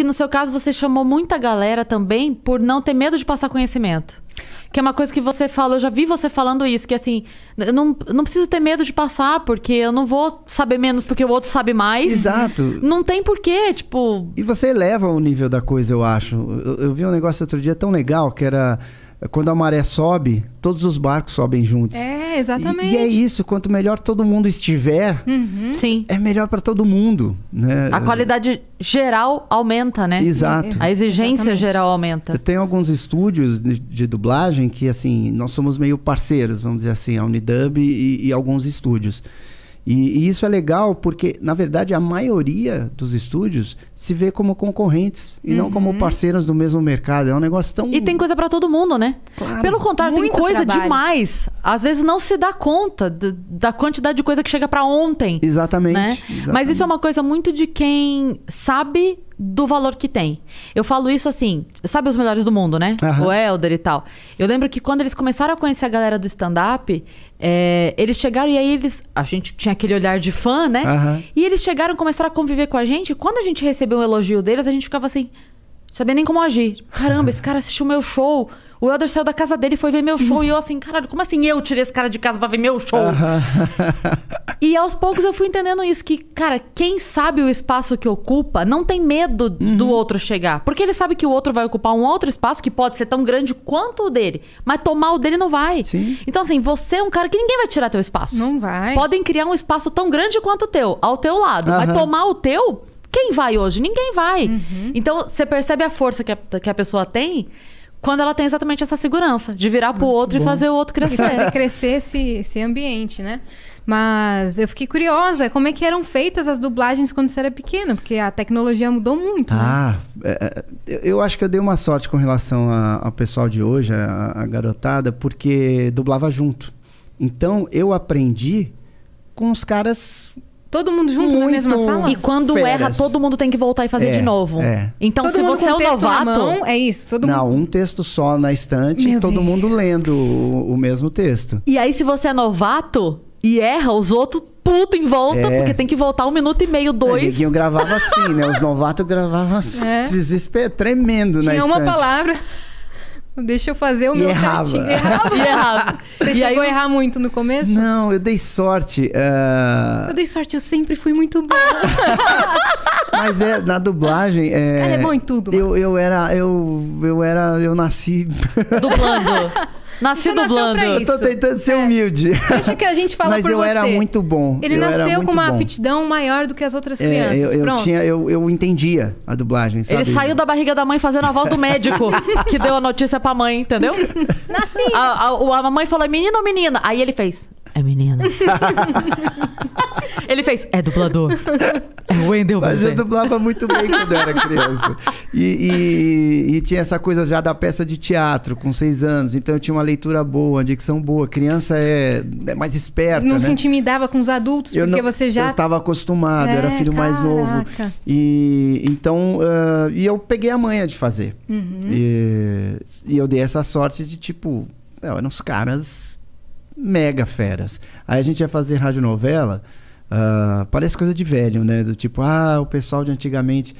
que no seu caso você chamou muita galera também por não ter medo de passar conhecimento. Que é uma coisa que você falou, eu já vi você falando isso, que assim, eu não, não preciso ter medo de passar, porque eu não vou saber menos porque o outro sabe mais. Exato. Não tem porquê, tipo. E você eleva o nível da coisa, eu acho. Eu, eu vi um negócio outro dia tão legal que era quando a maré sobe, todos os barcos sobem juntos. É, exatamente. E, e é isso, quanto melhor todo mundo estiver, uhum. Sim. é melhor para todo mundo. Né? A qualidade geral aumenta, né? Exato. A exigência exatamente. geral aumenta. Eu tenho alguns estúdios de, de, dublagem que, assim, nós somos meio parceiros, vamos dizer assim, a Unidub e, e alguns estúdios. E, e, isso é legal porque, na verdade, a maioria dos estúdios se vê como concorrentes e uhum. não como uhum. parceiros do mesmo mercado. É um negócio tão. E tem coisa para todo mundo, né? Claro. Pelo contrário, tem coisa trabalho. demais. Às vezes não se dá conta do, da quantidade de coisa que chega para ontem. Exatamente, né? exatamente. Mas isso é uma coisa muito de quem sabe do valor que tem. Eu falo isso assim, sabe os melhores do mundo, né? Uhum. O Helder e tal. Eu lembro que quando eles começaram a conhecer a galera do stand-up, é, eles chegaram e aí eles. A gente tinha aquele olhar de fã, né? Uhum. E eles chegaram e começaram a conviver com a gente. Quando a gente recebeu um elogio deles, a gente ficava assim. Não sabia nem como agir. Caramba, esse cara assistiu meu show. O Elder saiu da casa dele e foi ver meu show. Uhum. E eu assim, caralho, como assim eu tirei esse cara de casa pra ver meu show? Uhum. e aos poucos eu fui entendendo isso. Que, cara, quem sabe o espaço que ocupa não tem medo uhum. do outro chegar. Porque ele sabe que o outro vai ocupar um outro espaço que pode ser tão grande quanto o dele. Mas tomar o dele não vai. Sim. Então assim, você é um cara que ninguém vai tirar teu espaço. Não vai. Podem criar um espaço tão grande quanto o teu, ao teu lado. Mas tomar o teu... Quem vai hoje? Ninguém vai. Uhum. Então, você percebe a força que a, que a pessoa tem quando ela tem exatamente essa segurança de virar pro o outro bom. e fazer o outro crescer. E fazer crescer esse, esse ambiente, né? Mas eu fiquei curiosa, como é que eram feitas as dublagens quando você era pequena? Porque a tecnologia mudou muito. Né? Ah, né? é, é eu acho que eu dei uma sorte com relação ao pessoal de hoje, a, a garotada, porque dublava junto. Então eu aprendi com os caras Todo mundo junto Muito na mesma sala? E quando erra, todo mundo tem que voltar e fazer é, de novo. É. Então, todo se você é um novato. Mão, é isso? Todo Não, mundo... um texto só na estante, e todo Deus. mundo lendo o, o, mesmo texto. E aí, se você é novato e erra, os outros puto em volta, é. porque tem que voltar um minuto e meio, dois. O amiguinho gravava assim, né? Os novatos gravavam é. desespero, tremendo Tinha na estante. Tinha uma palavra. Deixa eu fazer o e meu errava. certinho. Errava. e errava. Você e chegou aí... a errar muito no começo? Não, eu dei sorte. Uh... Eu dei sorte, eu sempre fui muito boa. Mas é, na dublagem. É... Esse cara é eh, bom em tudo. Mano. Eu, eu era. Eu, eu era. Eu nasci. Dublando. Nasci dublando. Eu tô tentando ser é. humilde. Deixa que a gente fala Mas por eu você. era muito bom. Ele eu nasceu com uma bom. aptidão maior do que as outras crianças. É, eu, eu, tinha, eu, eu entendia a dublagem, sabe? Ele saiu da barriga da mãe fazendo a volta do médico, que deu a notícia pra mãe, entendeu? Nasci. A, a, a mãe falou, é menino ou menina? Aí ele fez, é menina. Ele fez, é dublador. É o Wendel Mas eu dublava muito bem quando eu era criança. E, e, e, tinha essa coisa já da peça de teatro, com seis anos. Então eu tinha uma leitura boa, uma dicção boa. Criança é, é mais esperta. Não né? se intimidava com os adultos, eu porque não, você já. Eu estava acostumado, é, era filho caraca. mais novo. E então. Uh, e eu peguei a manha de fazer. Uhum. E, e eu dei essa sorte de, tipo, é, eram uns caras mega feras. Aí a gente ia fazer radionovela novela Uh, parece coisa de velho, né? Do tipo, ah, o pessoal de antigamente.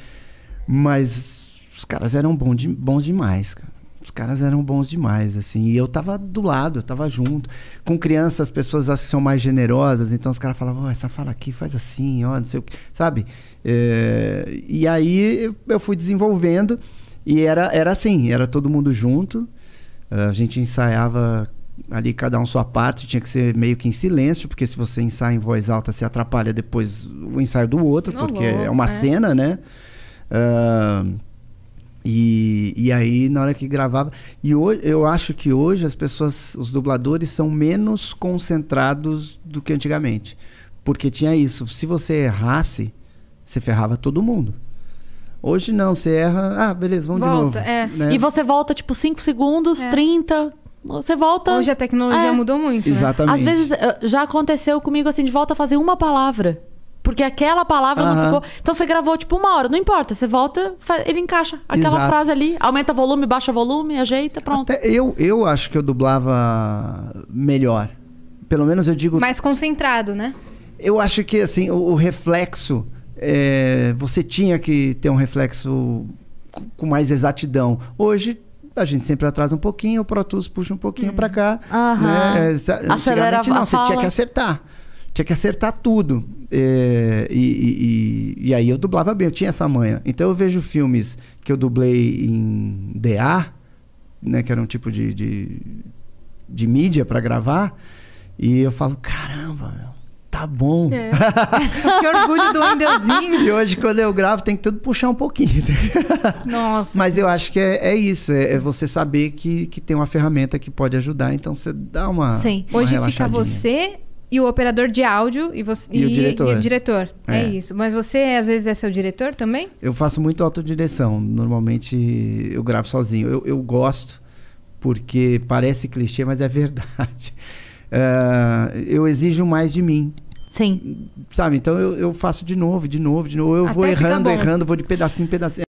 Mas os caras eram bons, de, bons demais, cara. Os caras eram bons demais, assim. E eu tava do lado, eu tava junto. Com crianças, as pessoas acham que são mais generosas, então os caras falavam, oh, essa fala aqui, faz assim, ó, não sei o que, sabe? É, e aí eu fui desenvolvendo e era, era assim, era todo mundo junto. Ah, a gente ensaiava ali cada um sua parte, tinha que ser meio que em silêncio, porque se você ensaia em voz alta, se atrapalha depois o ensaio do outro, porque é louco, é uma é. cena, né? Uh, e, e aí, na hora que gravava. E hoje, eu acho que hoje as pessoas, os dubladores, são menos concentrados do que antigamente. Porque tinha isso. Se você errasse, você ferrava todo mundo. Hoje não, você erra. Ah, beleza, vamos volta, de novo. É. Né? E você volta, tipo, 5 segundos, é. 30, você volta. Hoje a tecnologia é. mudou muito. Né? Exatamente. Né? Às vezes eh, já aconteceu comigo assim, de volta a fazer uma palavra. Porque aquela palavra não ficou. Então você gravou tipo uma hora, não importa. Você volta, ele encaixa aquela Exato. frase ali, aumenta volume, baixa volume, ajeita, pronto. Até eu, eu acho que eu dublava melhor. Pelo menos eu digo. Mais concentrado, né? Eu acho que assim, o, o reflexo. É, você tinha que ter um reflexo com mais exatidão. Hoje a gente sempre atrasa um pouquinho, o Protus puxa um pouquinho hum. para cá. Uhum. Né? É, antigamente não, você fala. tinha que acertar. Tinha que acertar tudo. É, e, e, e, aí eu dublava bem, eu tinha essa manha. Então eu vejo filmes que eu dublei em DA, né, que era um tipo de, de, de mídia para gravar, e eu falo, caramba, tá bom. É. que orgulho do Andeuzinho. E hoje, quando eu gravo, tem que tudo puxar um pouquinho. Né? Nossa. Mas eu acho que é, é isso. É, é, você saber que, que tem uma ferramenta que pode ajudar. Então, você dá uma Sim. Uma hoje fica você e o operador de áudio e, você, e, e o diretor. E o diretor. É. é. isso. Mas você, às vezes, é seu diretor também? Eu faço muito autodireção. Normalmente, eu gravo sozinho. Eu, eu gosto, porque parece clichê, mas é verdade. Uh, eu exijo mais de mim. Sim. Sabe? Então eu, eu faço de novo, de novo, de novo. Eu Até vou errando, errando, vou de pedacinho em pedacinho.